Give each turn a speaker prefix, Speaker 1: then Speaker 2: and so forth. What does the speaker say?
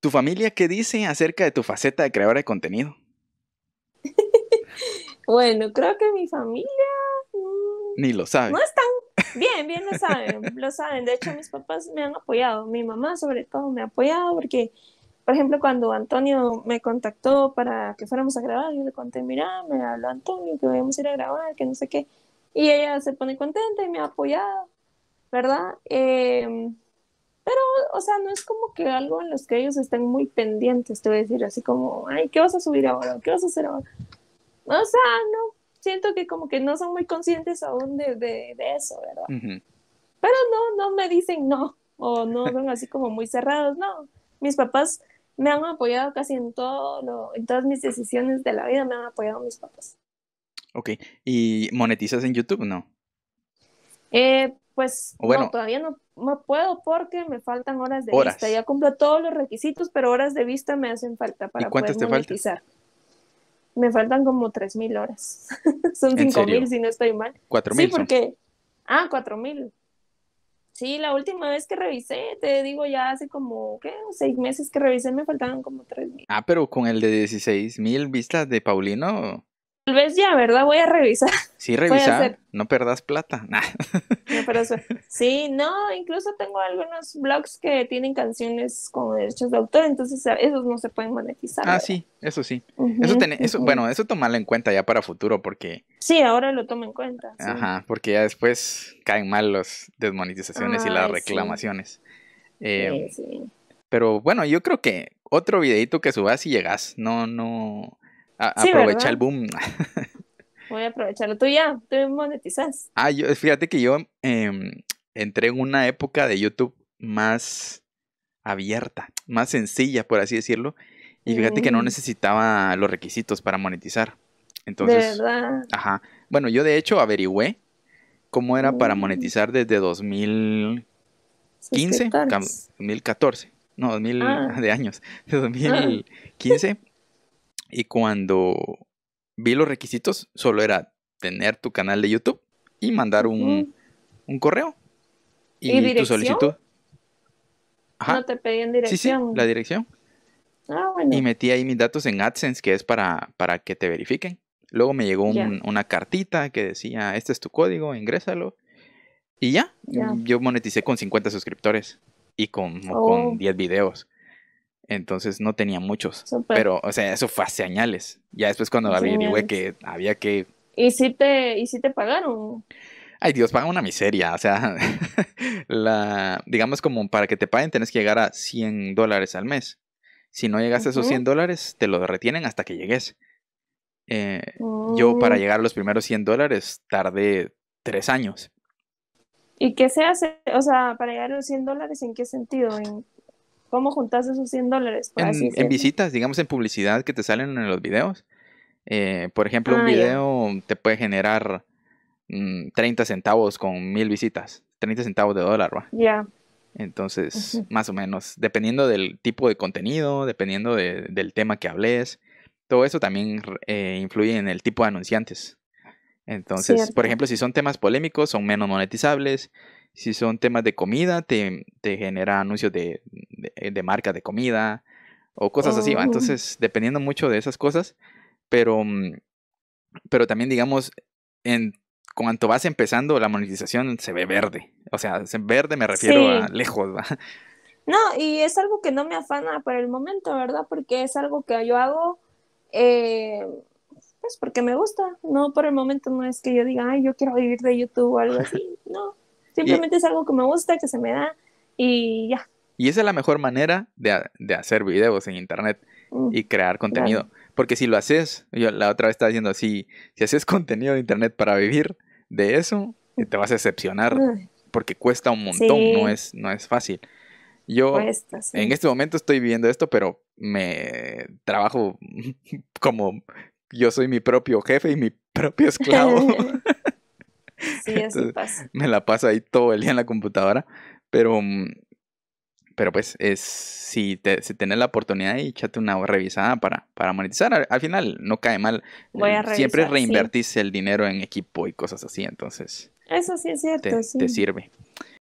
Speaker 1: ¿Tu familia qué dice acerca de tu faceta de creadora de contenido?
Speaker 2: bueno, creo que mi familia...
Speaker 1: Mm, Ni lo sabe. No
Speaker 2: están bien, bien lo saben, lo saben. De hecho, mis papás me han apoyado, mi mamá sobre todo me ha apoyado porque, por ejemplo, cuando Antonio me contactó para que fuéramos a grabar, yo le conté, mira, me habló Antonio, que íbamos a ir a grabar, que no sé qué. Y ella se pone contenta y me ha apoyado, ¿verdad? Eh, pero, o sea, no es como que algo en los que ellos estén muy pendientes, te voy a decir así como, ay, ¿qué vas a subir ahora? ¿Qué vas a hacer ahora? O sea, no, siento que como que no son muy conscientes aún de, de, eso, ¿verdad? Pero no, no me dicen no, o no son así como muy cerrados, no. Mis papás me han apoyado casi en todo en todas mis decisiones de la vida me han apoyado mis papás.
Speaker 1: Ok, ¿y monetizas en YouTube no?
Speaker 2: Eh, pues todavía no, puedo porque me faltan horas de vista. Ya cumplo todos los requisitos, pero horas de vista me hacen falta para poder te Me faltan como 3.000 horas. son 5.000 si no estoy mal. 4.000. Sí, porque... Ah, mil, Sí, la última vez que revisé, te digo, ya hace como, ¿qué? Seis meses que revisé, me faltaban como mil.
Speaker 1: Ah, pero con el de mil vistas de Paulino
Speaker 2: Tal vez ya, ¿verdad? Voy a revisar.
Speaker 1: Sí, revisar. No perdas plata.
Speaker 2: No, sí, no, incluso tengo algunos blogs que tienen canciones con derechos de autor, entonces esos no se pueden monetizar. Ah,
Speaker 1: sí, eso sí. eso, Bueno, eso tomarlo en cuenta ya para futuro porque...
Speaker 2: Sí, ahora lo tomo en cuenta. Ajá,
Speaker 1: porque ya después caen mal las desmonetizaciones y las reclamaciones. Sí. Eh, sí, pero bueno, yo creo que otro videito que subas y llegas, no, no aprovecha el boom.
Speaker 2: Voy a aprovecharlo. Tú ya, tú monetizas.
Speaker 1: Ah, yo, fíjate que yo em, entré en una época de YouTube más abierta, más sencilla, por así decirlo. Y fíjate que no mm. necesitaba los requisitos para monetizar. Entonces, ¿De verdad? ajá. Bueno, yo de hecho averigüé cómo era para mm. monetizar desde 2015, 2014, no, 2000 ah. de años, de 2015 y cuando vi los requisitos, solo era tener tu canal de YouTube y mandar un, correo. ¿Y, tu solicitud? Ajá. No te
Speaker 2: pedían dirección. Sí, sí, la dirección. Ah, bueno. Y
Speaker 1: metí ahí mis datos en AdSense, que es para, para que te verifiquen. Luego me llegó una cartita que decía, este es tu código, ingrésalo. Y ya, yo moneticé con 50 suscriptores y con, con 10 videos. Entonces no tenía muchos. Pero, o sea, eso fue hace años Ya después cuando averigüé que había que.
Speaker 2: ¿Y sí te, y si te pagaron?
Speaker 1: Ay, Dios, paga una miseria. O sea, la, digamos como para que te paguen tenés que llegar a 100 dólares al mes. Si no llegas a esos 100 dólares, te lo retienen hasta que llegues. Eh,
Speaker 2: yo para mm. llegar
Speaker 1: a los primeros 100 dólares tardé tres años.
Speaker 2: ¿Y qué se hace? O sea, para llegar a los 100 dólares, ¿en qué sentido? ¿En ¿Cómo juntas esos 100 dólares? En, visitas,
Speaker 1: digamos en publicidad que te salen en los videos. Eh, por ejemplo, un ah, video te puede generar 30 mm, centavos con mil visitas. 30 centavos de dólar, ¿va? Ya. Entonces, más o menos, dependiendo del tipo de contenido, dependiendo del tema que hables, todo eso también eh, influye en el tipo de anunciantes. Entonces, por ejemplo, si son temas polémicos, son menos monetizables. Si son temas de comida, te genera anuncios de eh, de marca de comida o cosas así, ¿va? Oh. Entonces, dependiendo mucho de esas cosas, pero, mm, pero también, digamos, en cuanto vas empezando, la monetización se ve verde. O sea, verde me refiero a lejos,
Speaker 2: No, y es algo que no me afana por el momento, ¿verdad? Porque es algo que yo hago, eh, pues porque me gusta. No, por el momento no es que yo diga, ay, yo quiero vivir de YouTube o algo así. No, simplemente es algo que me gusta, que se me da y ya.
Speaker 1: Y esa es la mejor manera de, hacer videos en internet y crear contenido. Porque si lo haces, yo la otra vez estaba diciendo, así, si haces contenido de internet para vivir de eso, eh, te vas a decepcionar. porque cuesta un montón, no, es, no es fácil. Yo en este momento estoy viviendo esto, pero me trabajo como yo soy mi propio jefe y mi propio esclavo.
Speaker 2: sí, pasa.
Speaker 1: Me la paso ahí todo el día en la computadora. Pero mm, pero pues es si, te, si tienes la oportunidad y échate una revisada para, para monetizar. Al, final no cae mal. Eh, siempre reinvertís el dinero en equipo y cosas así, entonces.
Speaker 2: Eso sí es cierto. te sirve.